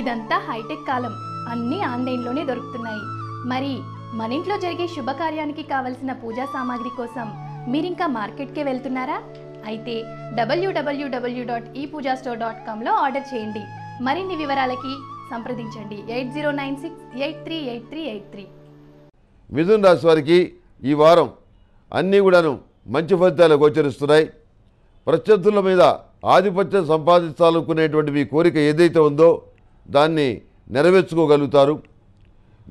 ఇదంతా హైటెక్ కాలం అన్నీ ఆన్లైన్లోనే దొరుకుతున్నాయి మరి మన ఇంట్లో జరిగే శుభకార్యానికి కావలసిన పూజా సామాగ్రి కోసం మీరింకా మార్కెట్కే వెళ్తున్నారా అయితే W W W dot E Pooja store dot కామ్లో ఆర్డర్ చేయండి మరిన్ని వివరాలకి సంప్రదించండి eight zero nine six eight three eight three eight three మిథున్ రాశి వారికి ఈ వారం అన్నీ కూడాను మంచి ఫలితాలు గోచరిస్తున్నాయి ప్రత్యర్థుల మీద ఆధిపత్యం సంపాదించాలనుకునేటువంటి మీ కోరిక ఏదైతే ఉందో దాన్ని నెరవేర్చుకోగలుగుతారు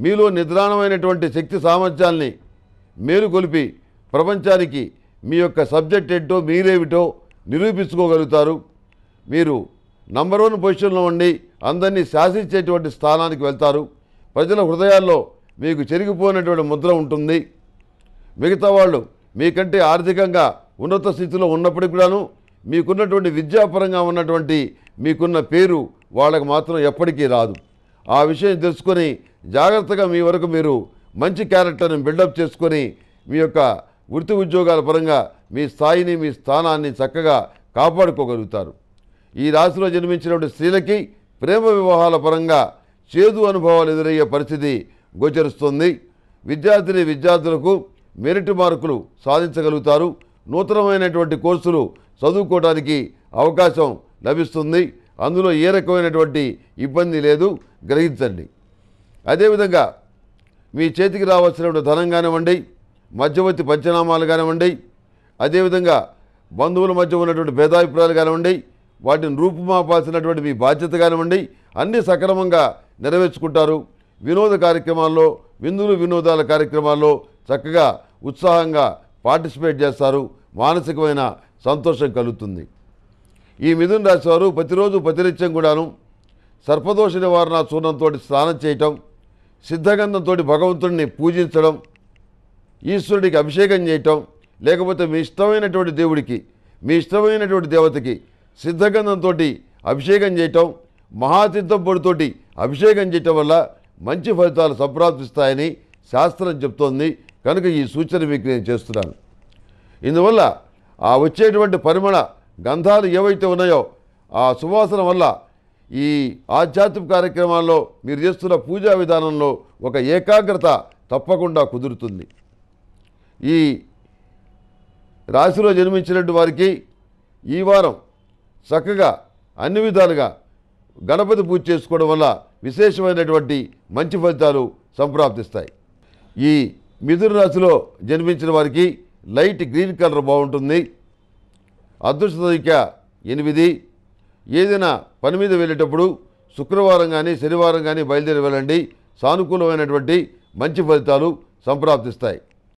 మీలో నిద్రాణమైనటువంటి శక్తి సామర్థ్యాల్ని మేలుకొలిపి ప్రపంచానికి మీ యొక్క సబ్జెక్ట్ ఏంటో మీరేమిటో నిరూపించుకోగలుగుతారు మీరు నంబర్ వన్ పొజిషన్లో ఉండి అందరినీ శాసించేటువంటి స్థానానికి వెళ్తారు ప్రజల హృదయాల్లో మీకు చెరిగిపోయినటువంటి ముద్ర ఉంటుంది మిగతా వాళ్ళు మీకంటే ఆర్థికంగా ఉన్నత స్థితిలో ఉన్నప్పటికి కూడాను మీకున్నటువంటి విద్యాపరంగా ఉన్నటువంటి మీకున్న పేరు వాళ్ళకు మాత్రం ఎప్పటికీ రాదు ఆ విషయం తెలుసుకొని జాగ్రత్తగా మీ వరకు మీరు మంచి క్యారెక్టర్ని బిల్డప్ చేసుకొని మీ యొక్క వృత్తి ఉద్యోగాల పరంగా మీ స్థాయిని మీ స్థానాన్ని చక్కగా కాపాడుకోగలుగుతారు ఈ రాశిలో జన్మించినటువంటి స్త్రీలకి ప్రేమ వివాహాల పరంగా చేదు అనుభవాలు ఎదురయ్యే పరిస్థితి గోచరిస్తుంది విద్యార్థిని విద్యార్థులకు మెరిట్ మార్కులు సాధించగలుగుతారు నూతనమైనటువంటి కోర్సులు చదువుకోవడానికి అవకాశం లభిస్తుంది అందులో ఏ రకమైనటువంటి ఇబ్బంది లేదు గ్రహించండి అదేవిధంగా మీ చేతికి రావాల్సినటువంటి ధనం కానివ్వండి మధ్యవర్తి పంచనామాలు కానివ్వండి అదేవిధంగా బంధువుల మధ్య ఉన్నటువంటి భేదాభిప్రాయాలు కానివ్వండి వాటిని రూపుమాపాల్సినటువంటి మీ బాధ్యత కానివ్వండి అన్నీ సక్రమంగా నెరవేర్చుకుంటారు వినోద కార్యక్రమాల్లో విందులు వినోదాల కార్యక్రమాల్లో చక్కగా ఉత్సాహంగా పార్టిసిపేట్ చేస్తారు మానసికమైన సంతోషం కలుగుతుంది ఈ మిథున్ రాశి వారు ప్రతిరోజు ప్రతినిత్యం కూడాను సర్పదోష నివారణ చూర్ణంతో స్నానం చేయటం సిద్ధగంధంతో భగవంతుడిని పూజించడం ఈశ్వరుడికి అభిషేకం చేయటం లేకపోతే మీ ఇష్టమైనటువంటి దేవుడికి మీ ఇష్టమైనటువంటి దేవతకి సిద్ధగంధంతో అభిషేకం చేయటం మహాతీర్థం పొడితోటి అభిషేకం చేయటం వల్ల మంచి ఫలితాలు సంప్రాప్తిస్తాయని శాస్త్రం చెప్తోంది కనుక ఈ సూచన మీకు నేను చేస్తున్నాను ఇందువల్ల ఆ వచ్చేటువంటి పరిమళ గంధాలు ఏవైతే ఉన్నాయో ఆ సువాసన వల్ల ఈ ఆధ్యాత్మిక కార్యక్రమాల్లో మీరు చేస్తున్న పూజా విధానంలో ఒక ఏకాగ్రత తప్పకుండా కుదురుతుంది ఈ రాశిలో జన్మించినటువంటి వారికి ఈ వారం చక్కగా అన్ని విధాలుగా గణపతి పూజ చేసుకోవడం వల్ల విశేషమైనటువంటి మంచి ఫలితాలు సంప్రాప్తిస్తాయి ఈ మిథున రాశిలో జన్మించిన వారికి లైట్ గ్రీన్ కలర్ బాగుంటుంది అదృష్ట సంఖ్య ఎనిమిది ఏదైనా పని మీద వెళ్ళేటప్పుడు శుక్రవారం కానీ శనివారం కానీ బయలుదేరి వెళ్ళండి సానుకూలమైనటువంటి మంచి ఫలితాలు సంప్రాప్తిస్తాయి